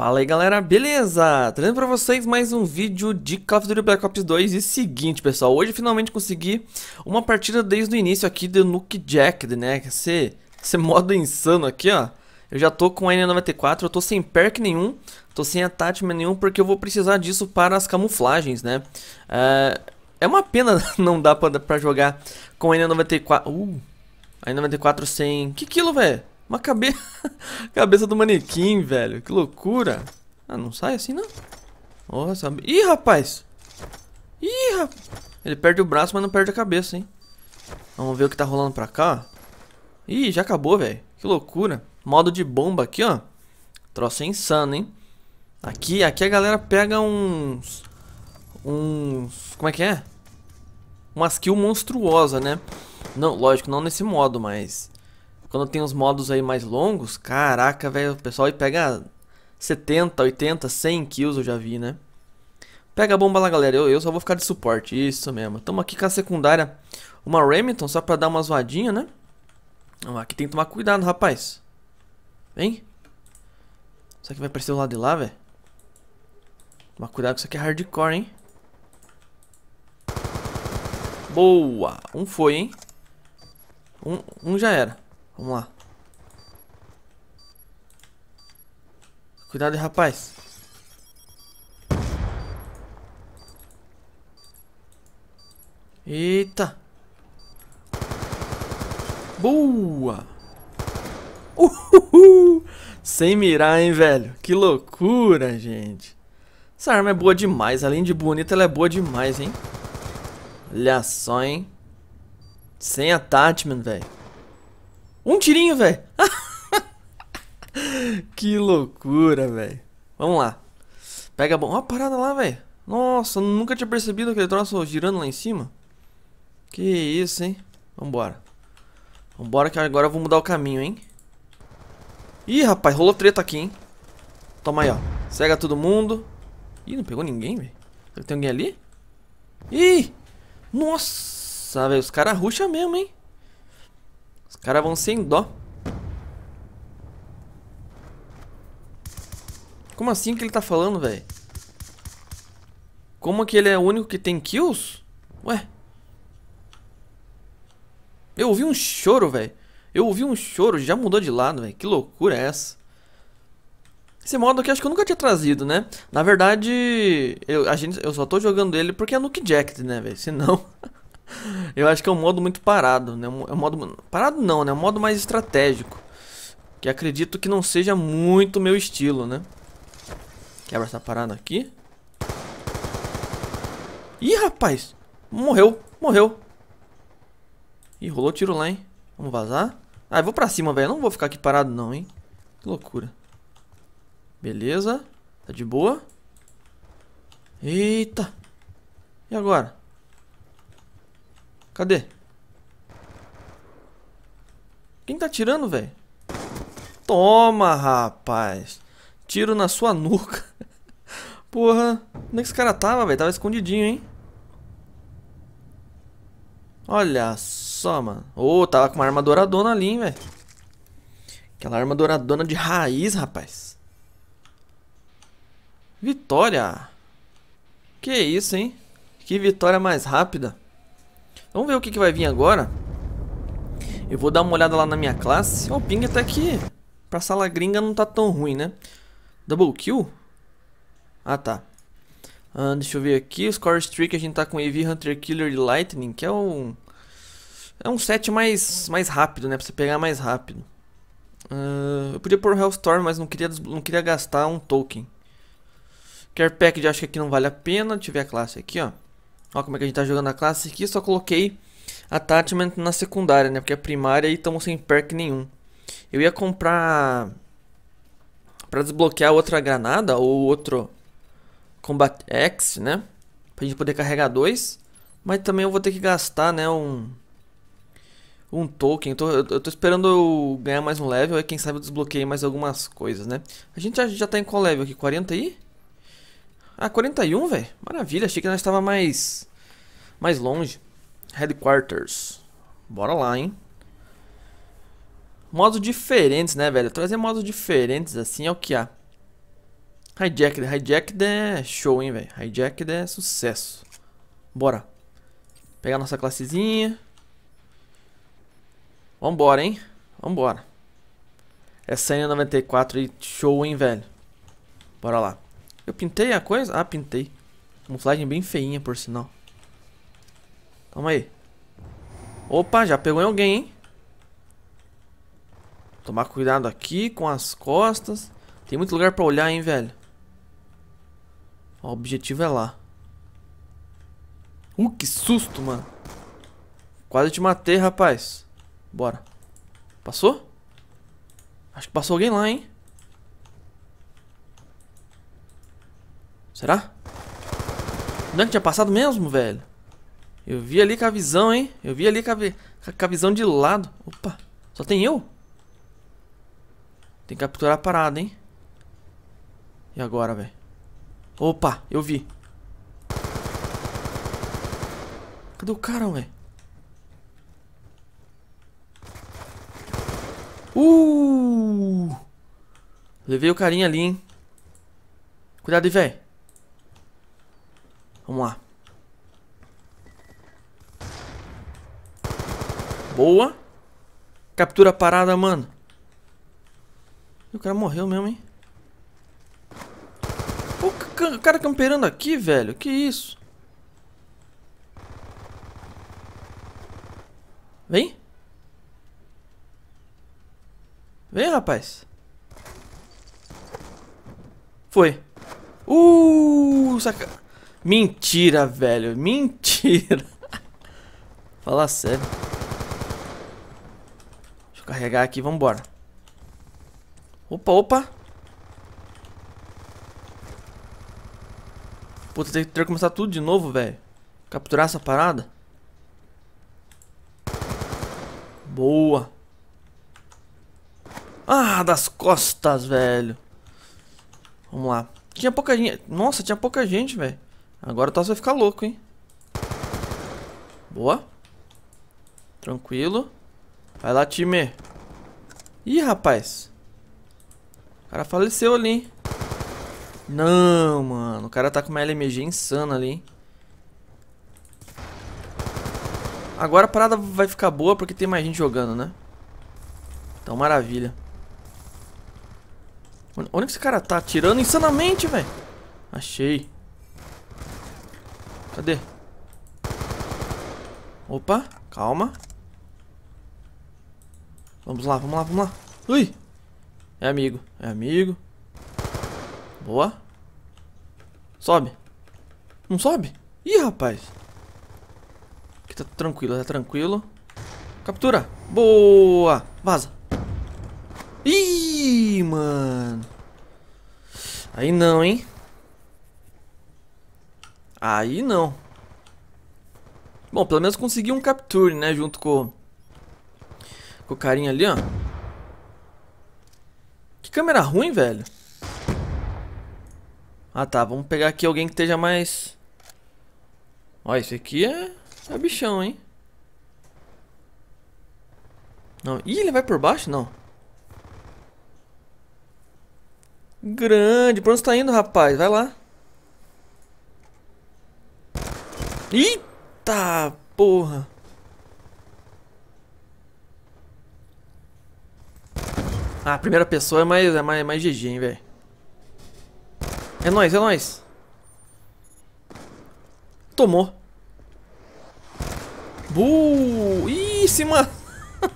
Fala aí galera, beleza? Trazendo pra vocês mais um vídeo de Call of Duty Black Ops 2 E seguinte pessoal, hoje finalmente consegui uma partida desde o início aqui do Nuke Jacked, né? Esse, esse modo insano aqui, ó Eu já tô com a N94, eu tô sem perk nenhum Tô sem attachment nenhum porque eu vou precisar disso para as camuflagens, né? É, é uma pena não dar pra, pra jogar com a N94 Uh, a N94 sem... Que quilo, velho? Uma cabe... cabeça do manequim, velho. Que loucura. Ah, não sai assim, não. Nossa. Ih, rapaz. Ih, rapaz. Ele perde o braço, mas não perde a cabeça, hein. Vamos ver o que tá rolando pra cá. Ih, já acabou, velho. Que loucura. Modo de bomba aqui, ó. Troço é insano, hein. Aqui, aqui a galera pega uns... Uns... Como é que é? Uma skill monstruosa, né? Não, lógico, não nesse modo, mas... Quando tem uns modos aí mais longos, caraca, velho, o pessoal aí pega 70, 80, 100 kills, eu já vi, né? Pega a bomba lá, galera. Eu, eu só vou ficar de suporte. Isso mesmo. Tamo aqui com a secundária. Uma Remington, só pra dar uma zoadinha, né? Aqui tem que tomar cuidado, rapaz. Vem. Será que vai aparecer do lado de lá, velho? Tomar cuidado que isso aqui é hardcore, hein? Boa. Um foi, hein? Um, um já era. Vamos lá. Cuidado, rapaz. Eita. Boa. Uhul. Sem mirar, hein, velho. Que loucura, gente. Essa arma é boa demais. Além de bonita, ela é boa demais, hein. Olha só, hein. Sem attachment, velho. Um tirinho, velho. que loucura, velho. Vamos lá. Pega bom. Ó a parada lá, velho. Nossa, nunca tinha percebido aquele troço girando lá em cima. Que isso, hein? Vambora. Vambora que agora eu vou mudar o caminho, hein? Ih, rapaz, rolou treta aqui, hein? Toma aí, ó. Cega todo mundo. Ih, não pegou ninguém, velho. tem alguém ali? Ih! Nossa, velho, os caras ruxam mesmo, hein? Os caras vão sem dó. Como assim que ele tá falando, velho? Como que ele é o único que tem kills? Ué? Eu ouvi um choro, velho. Eu ouvi um choro, já mudou de lado, velho. Que loucura é essa? Esse modo aqui acho que eu nunca tinha trazido, né? Na verdade, eu, a gente, eu só tô jogando ele porque é Nuke Jacket, né, velho? Senão... eu acho que é um modo muito parado, né? É um modo parado não, né? É um modo mais estratégico, que acredito que não seja muito meu estilo, né? Quebra essa parada aqui. Ih, rapaz, morreu, morreu. Ih, rolou tiro lá, hein? Vamos vazar. Ah, eu vou pra cima, velho. Não vou ficar aqui parado não, hein? Que loucura. Beleza. Tá de boa. Eita. E agora? Cadê? Quem tá atirando, velho? Toma, rapaz. Tiro na sua nuca. Porra. Onde é que esse cara tava, velho? Tava escondidinho, hein? Olha só, mano. Ô, oh, tava com uma arma douradona ali, hein, velho. Aquela arma douradona de raiz, rapaz. Vitória! Que isso, hein? Que vitória mais rápida. Vamos ver o que, que vai vir agora. Eu vou dar uma olhada lá na minha classe. Oh, o ping tá até que pra sala gringa não tá tão ruim, né? Double kill? Ah, tá. Ah, deixa eu ver aqui. Score Streak, a gente tá com EV Hunter Killer e Lightning, que é um... É um set mais, mais rápido, né? Pra você pegar mais rápido. Uh, eu podia pôr Hellstorm, mas não queria, não queria gastar um token. Care Pack, acho que aqui não vale a pena. Deixa eu ver a classe aqui, ó. Ó como é que a gente tá jogando a classe aqui, só coloquei attachment na secundária, né? Porque a primária e estamos sem perk nenhum. Eu ia comprar para desbloquear outra granada ou outro Combat X, né? Pra gente poder carregar dois. Mas também eu vou ter que gastar, né, um um token. Eu tô, eu tô esperando eu ganhar mais um level e quem sabe eu desbloqueei mais algumas coisas, né? A gente já, já tá em qual level aqui? 40 aí? Ah, 41, velho? Maravilha, achei que nós estava mais mais longe. Headquarters. Bora lá, hein? Modos diferentes, né, velho? Trazer modos diferentes assim é o que há. Hijacked. Hijacked é show, hein, velho? Hijacked é sucesso. Bora. Pegar nossa classezinha. Vambora, hein? Vambora. Essa N94 aí, show, hein, velho? Bora lá. Eu pintei a coisa? Ah, pintei. Camuflagem bem feinha, por sinal. Calma aí. Opa, já pegou em alguém, hein? Tomar cuidado aqui com as costas. Tem muito lugar pra olhar, hein, velho. Ó, o objetivo é lá. Uh, que susto, mano. Quase te matei, rapaz. Bora. Passou? Acho que passou alguém lá, hein? Será? Onde é que tinha passado mesmo, velho? Eu vi ali com a visão, hein? Eu vi ali com a, vi... com a visão de lado. Opa, só tem eu? Tem que capturar a parada, hein? E agora, velho? Opa, eu vi. Cadê o cara, velho? Uh! Levei o carinha ali, hein? Cuidado aí, velho. Vamos lá. Boa. Captura a parada, mano. O cara morreu mesmo, hein? O cara camperando aqui, velho. Que isso? Vem. Vem, rapaz. Foi. Uh, saca... Mentira, velho. Mentira. Fala sério. Deixa eu carregar aqui, vambora. Opa, opa. Puta, tem que ter que começar tudo de novo, velho. Capturar essa parada. Boa. Ah, das costas, velho. Vamos lá. Tinha pouca gente. Nossa, tinha pouca gente, velho. Agora o Tasso vai ficar louco, hein? Boa. Tranquilo. Vai lá, time. Ih, rapaz. O cara faleceu ali, hein? Não, mano. O cara tá com uma LMG insana ali, hein? Agora a parada vai ficar boa porque tem mais gente jogando, né? Então, maravilha. Onde que esse cara tá? Atirando insanamente, velho. Achei. Cadê? Opa, calma. Vamos lá, vamos lá, vamos lá. Ui! É amigo, é amigo. Boa. Sobe. Não sobe? Ih, rapaz. Aqui tá tranquilo, tá tranquilo. Captura. Boa. Vaza. Ih, mano. Aí não, hein. Aí não. Bom, pelo menos consegui um capture, né? Junto com, com o carinha ali, ó. Que câmera ruim, velho. Ah, tá. Vamos pegar aqui alguém que esteja mais... Ó, esse aqui é... É bichão, hein? Não. Ih, ele vai por baixo? Não. Grande. Pra onde você tá indo, rapaz? Vai lá. Eita porra! Ah, a primeira pessoa é mais, é mais, é mais GG, hein, velho. É nóis, é nóis. Tomou. Bu! Ih, se matou.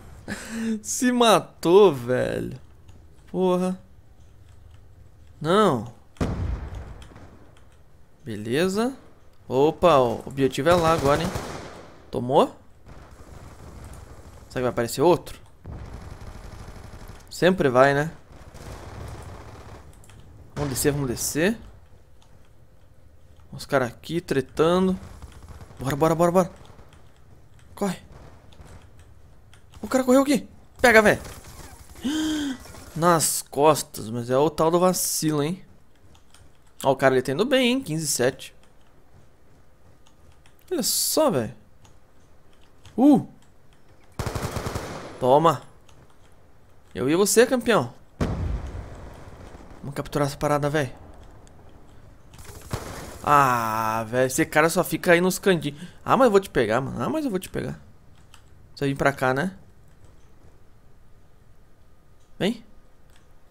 se matou, velho. Porra. Não. Beleza. Opa, o objetivo é lá agora, hein? Tomou? Será que vai aparecer outro? Sempre vai, né? Vamos descer, vamos descer. Os caras aqui tretando. Bora, bora, bora, bora. Corre. O cara correu aqui. Pega, velho. Nas costas, mas é o tal do vacilo, hein? Ó, o cara ele tá indo bem, hein? 15 7. Olha só, velho. Uh! Toma! Eu e você, campeão. Vamos capturar essa parada, velho. Ah, velho, esse cara só fica aí nos candinhos. Ah, mas eu vou te pegar, mano. Ah, mas eu vou te pegar. Você vem pra cá, né? Vem.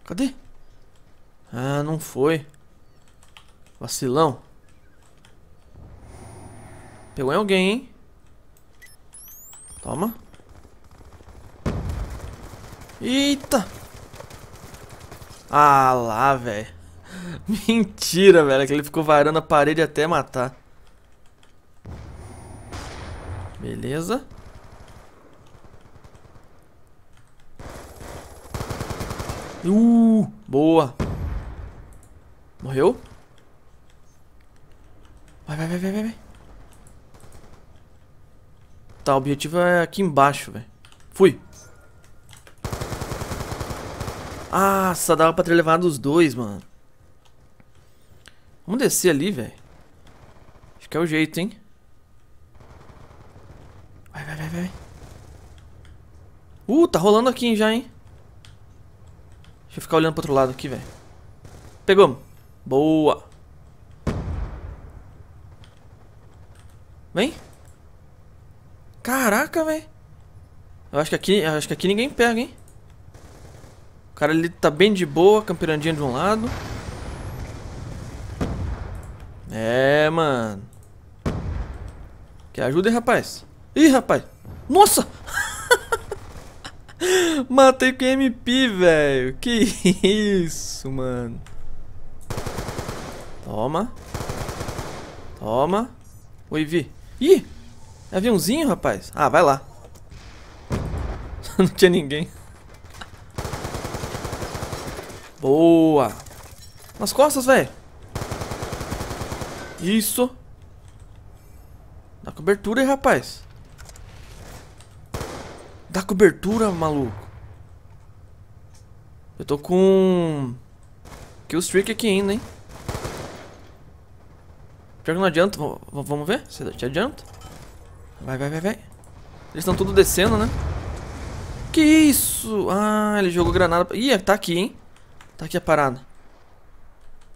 Cadê? Ah, não foi. Vacilão. Pegou em alguém, hein? Toma. Eita! Ah lá, velho. Mentira, velho. Que ele ficou varando a parede até matar. Beleza. Uh, boa. Morreu? Vai, vai, vai, vai, vai. Tá, o objetivo é aqui embaixo, velho. Fui. Ah, só dava pra ter levado os dois, mano. Vamos descer ali, velho. Acho que é o jeito, hein. Vai, vai, vai, vai. Uh, tá rolando aqui já, hein. Deixa eu ficar olhando pro outro lado aqui, velho. Pegamos. Boa. Vem. Caraca, velho. Eu acho que aqui, acho que aqui ninguém pega, hein? O cara ali tá bem de boa, camperandinha de um lado. É, mano. Quer ajuda hein, rapaz? Ih, rapaz. Nossa! Matei com MP, velho. Que isso, mano. Toma. Toma. Oi, Vi. Ih! Aviãozinho, rapaz? Ah, vai lá. Não tinha ninguém. Boa. Nas costas, velho. Isso. Dá cobertura aí, rapaz. Dá cobertura, maluco. Eu tô com... Killstreak aqui ainda, hein. Pior que não adianta. V vamos ver se adianta. Vai, vai, vai, vai. Eles estão tudo descendo, né? Que isso? Ah, ele jogou granada. Ih, tá aqui, hein? Tá aqui a parada.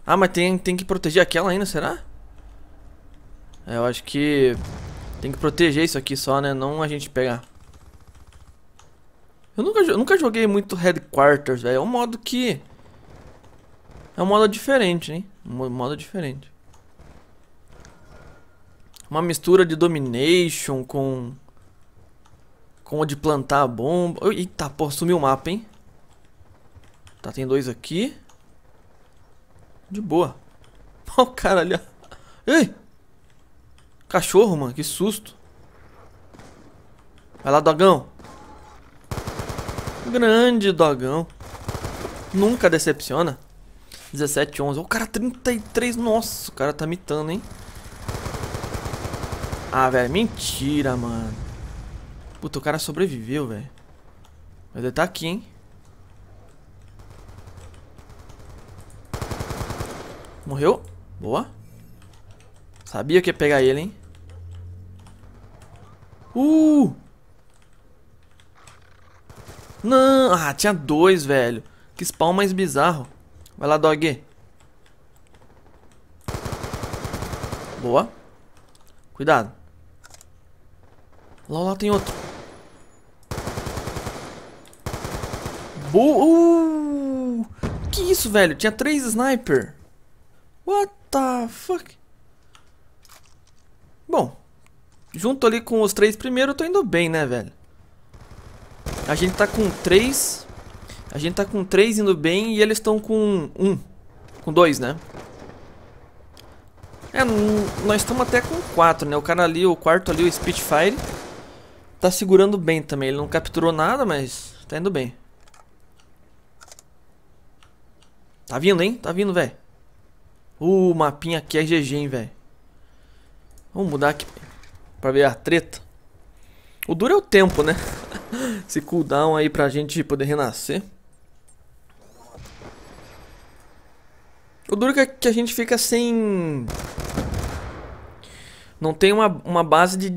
Ah, mas tem, tem que proteger aquela ainda, será? É, eu acho que tem que proteger isso aqui só, né? Não a gente pegar. Eu nunca, nunca joguei muito Headquarters, velho. É um modo que... É um modo diferente, hein? Um modo diferente uma mistura de domination com com o de plantar a bomba. Eita, pô, sumiu o mapa, hein? Tá, tem dois aqui. De boa. Ó o cara ali. Ei! Cachorro, mano, que susto. Vai lá, dogão. Grande dogão. Nunca decepciona. 17, 11. O cara 33. Nossa, o cara tá mitando, hein? Ah, velho, mentira, mano. Puta, o cara sobreviveu, velho. Mas ele tá aqui, hein? Morreu. Boa. Sabia que ia pegar ele, hein? Uh! Não! Ah, tinha dois, velho. Que spawn mais bizarro. Vai lá, dog. Boa. Cuidado. Lá, lá tem outro. Boa. Uh! Que isso, velho? Tinha três sniper. What the fuck? Bom, junto ali com os três primeiros, eu tô indo bem, né, velho? A gente tá com três. A gente tá com três indo bem e eles estão com um. Com dois, né? É, nós estamos até com quatro, né? O cara ali, o quarto ali, o Spitfire. Tá segurando bem também. Ele não capturou nada, mas tá indo bem. Tá vindo, hein? Tá vindo, velho. Uh, o mapinha aqui é GG, hein, velho. Vamos mudar aqui pra ver a treta. O duro é o tempo, né? Esse cooldown aí pra gente poder renascer. O duro é que a gente fica sem... Não tem uma, uma base de,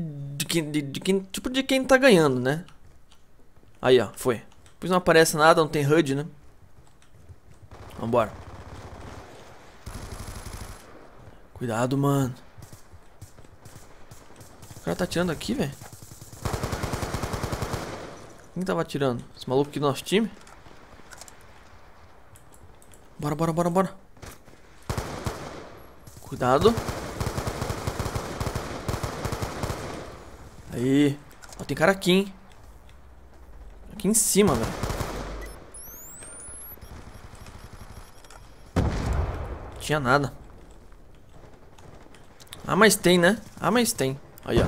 quem, de, de quem, tipo de quem tá ganhando, né? Aí, ó, foi. Depois não aparece nada, não tem HUD, né? Vambora. Cuidado, mano. O cara tá atirando aqui, velho. Quem tava atirando? Esse maluco aqui do nosso time? Bora, bora, bora, bora. Cuidado. Aí. Ó, tem cara aqui, hein? Aqui em cima, velho. Tinha nada. Ah, mas tem, né? Ah, mas tem. Aí, ó.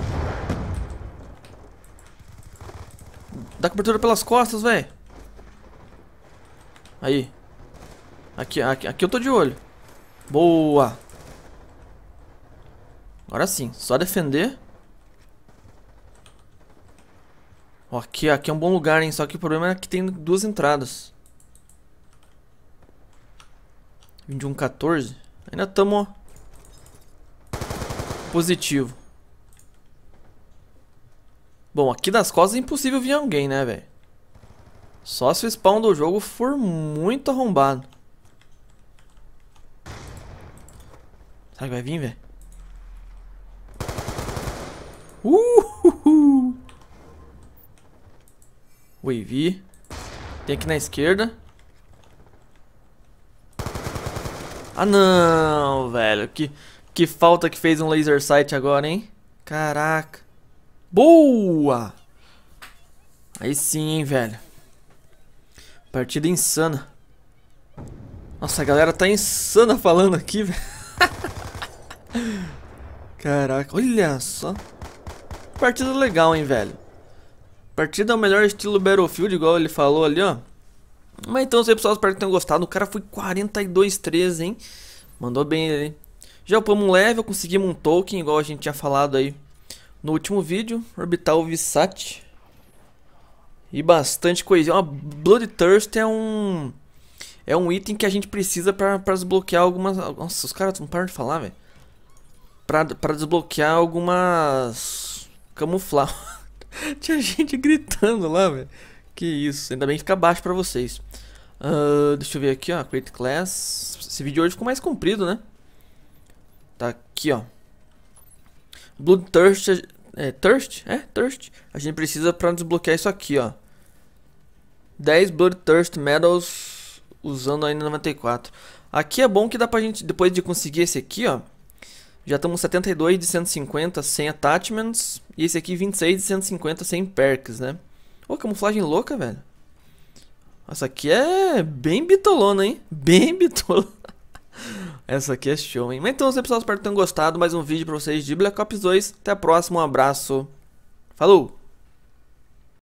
Dá cobertura pelas costas, velho. Aí. Aqui, aqui, aqui eu tô de olho. Boa. Agora sim, só defender. Ó, aqui, aqui é um bom lugar, hein? Só que o problema é que tem duas entradas. 21, 14. Ainda estamos, Positivo. Bom, aqui nas costas é impossível vir alguém, né, velho? Só se o spawn do jogo for muito arrombado. Será que vai vir, velho? Uh! Wavy. Tem aqui na esquerda. Ah, não, velho. Que, que falta que fez um laser sight agora, hein? Caraca. Boa! Aí sim, hein, velho. Partida insana. Nossa, a galera tá insana falando aqui, velho. Caraca, olha só. Partida legal, hein, velho. Partida é o melhor estilo Battlefield, igual ele falou ali, ó. Mas então, se pessoal, espero que tenham gostado. O cara foi 42-13, hein? Mandou bem ele. Já upamos um level, conseguimos um token, igual a gente tinha falado aí no último vídeo. Orbital Visat. E bastante coisinha. Uma Bloodthirst é um... É um item que a gente precisa pra, pra desbloquear algumas... Nossa, os caras não param de falar, velho. Pra, pra desbloquear algumas... Camuflar. Tinha gente gritando lá, velho. Que isso, ainda bem que fica baixo pra vocês. Uh, deixa eu ver aqui, ó. Create Class. Esse vídeo hoje ficou mais comprido, né? Tá aqui, ó. Thirst. É, Thirst? É, Thirst. A gente precisa pra desbloquear isso aqui, ó. 10 thirst Medals usando ainda 94 Aqui é bom que dá pra gente, depois de conseguir esse aqui, ó. Já estamos 72 de 150 sem attachments. E esse aqui 26 de 150 sem perks, né? Ô, oh, camuflagem louca, velho. Essa aqui é bem bitolona, hein? Bem bitolona. Essa aqui é show, hein? Mas então, se pessoal, espero que tenham gostado. Mais um vídeo pra vocês de Black Ops 2. Até a próxima, um abraço. Falou!